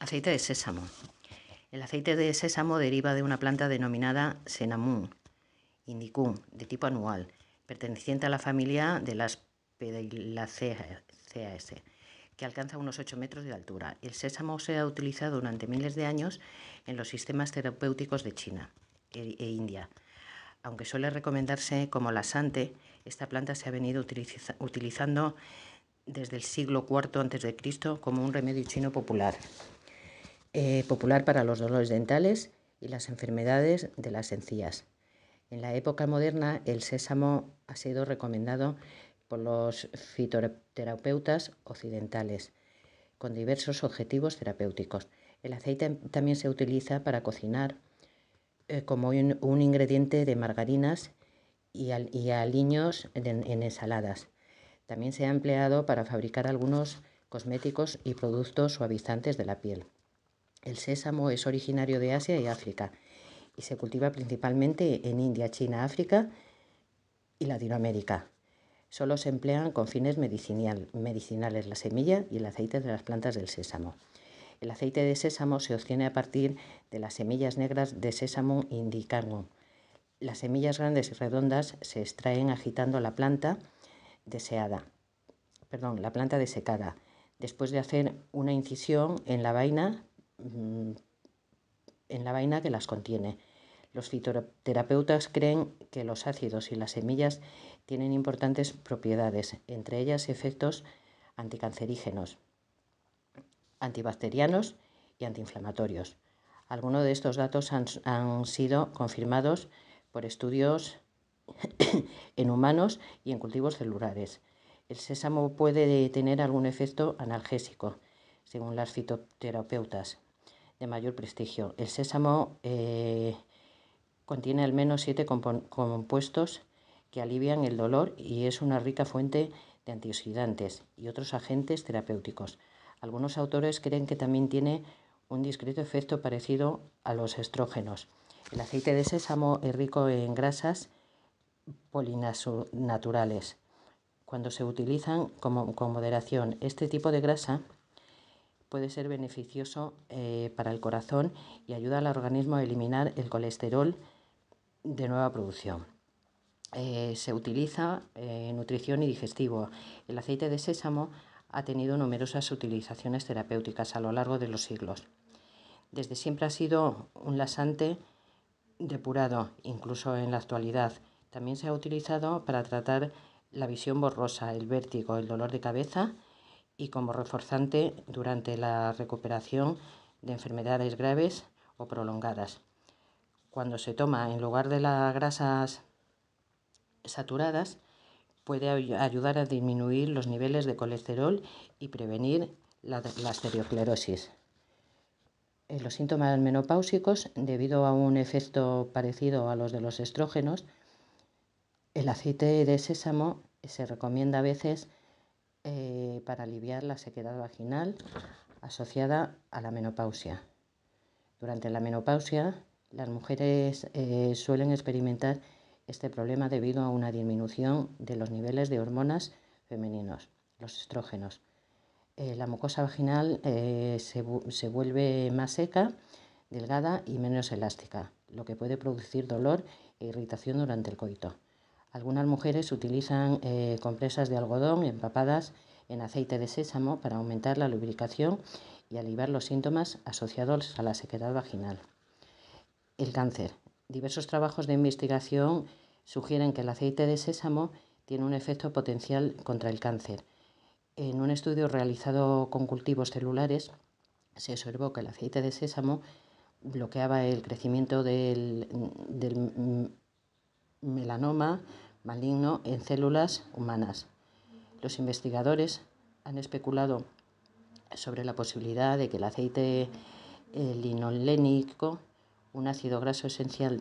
Aceite de sésamo. El aceite de sésamo deriva de una planta denominada senamun, indicum, de tipo anual, perteneciente a la familia de las Pedilaceae, que alcanza unos 8 metros de altura. El sésamo se ha utilizado durante miles de años en los sistemas terapéuticos de China e, e India. Aunque suele recomendarse como lasante, esta planta se ha venido utilizando desde el siglo IV a.C. como un remedio chino popular. Eh, popular para los dolores dentales y las enfermedades de las encías. En la época moderna, el sésamo ha sido recomendado por los fitoterapeutas occidentales con diversos objetivos terapéuticos. El aceite también se utiliza para cocinar eh, como un, ingrediente de margarinas y, aliños en ensaladas. También se ha empleado para fabricar algunos cosméticos y productos suavizantes de la piel. El sésamo es originario de Asia y África y se cultiva principalmente en India, China, África y Latinoamérica. Solo se emplean con fines medicinales la semilla y el aceite de las plantas del sésamo. El aceite de sésamo se obtiene a partir de las semillas negras de sésamo indicanum. Las semillas grandes y redondas se extraen agitando la planta deseada, perdón, la planta desecada, después de hacer una incisión en la vaina Mm, en la vaina que las contiene. Los fitoterapeutas creen que los ácidos y las semillas tienen importantes propiedades, entre ellas efectos anticancerígenos, antibacterianos y antiinflamatorios. Algunos de estos datos han, sido confirmados por estudios en humanos y en cultivos celulares. El sésamo puede tener algún efecto analgésico, según las fitoterapeutas de mayor prestigio. El sésamo eh, contiene al menos siete compuestos que alivian el dolor y es una rica fuente de antioxidantes y otros agentes terapéuticos. Algunos autores creen que también tiene un discreto efecto parecido a los estrógenos. El aceite de sésamo es rico en grasas polinaturales. Cuando se utilizan con moderación, este tipo de grasa puede ser beneficioso eh, para el corazón y ayuda al organismo a eliminar el colesterol de nueva producción. Eh, se utiliza en eh, nutrición y digestivo. El aceite de sésamo ha tenido numerosas utilizaciones terapéuticas a lo largo de los siglos. Desde siempre ha sido un lasante depurado, incluso en la actualidad. También se ha utilizado para tratar la visión borrosa, el vértigo, el dolor de cabeza y como reforzante durante la recuperación de enfermedades graves o prolongadas. Cuando se toma en lugar de las grasas saturadas, puede ayudar a disminuir los niveles de colesterol y prevenir la, En eh, los síntomas menopáusicos, debido a un efecto parecido a los de los estrógenos, el aceite de sésamo se recomienda a veces eh, para aliviar la sequedad vaginal asociada a la menopausia. Durante la menopausia, las mujeres eh, suelen experimentar este problema debido a una disminución de los niveles de hormonas femeninos, los estrógenos. Eh, la mucosa vaginal se, se vuelve más seca, delgada y menos elástica, lo que puede producir dolor e irritación durante el coito. Algunas mujeres utilizan eh, compresas de algodón empapadas en aceite de sésamo para aumentar la lubricación y aliviar los síntomas asociados a la sequedad vaginal. El cáncer. Diversos trabajos de investigación sugieren que el aceite de sésamo tiene un efecto potencial contra el cáncer. En un estudio realizado con cultivos celulares, se observó que el aceite de sésamo bloqueaba el crecimiento del melanoma maligno en células humanas. Los investigadores han especulado sobre la posibilidad de que el aceite linolénico, un ácido graso esencial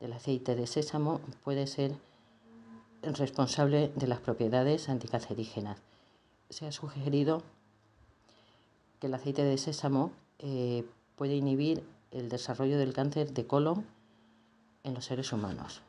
del aceite de sésamo, puede ser responsable de las propiedades anticancerígenas. Se ha sugerido que el aceite de sésamo eh, puede inhibir el desarrollo del cáncer de colon en los seres humanos.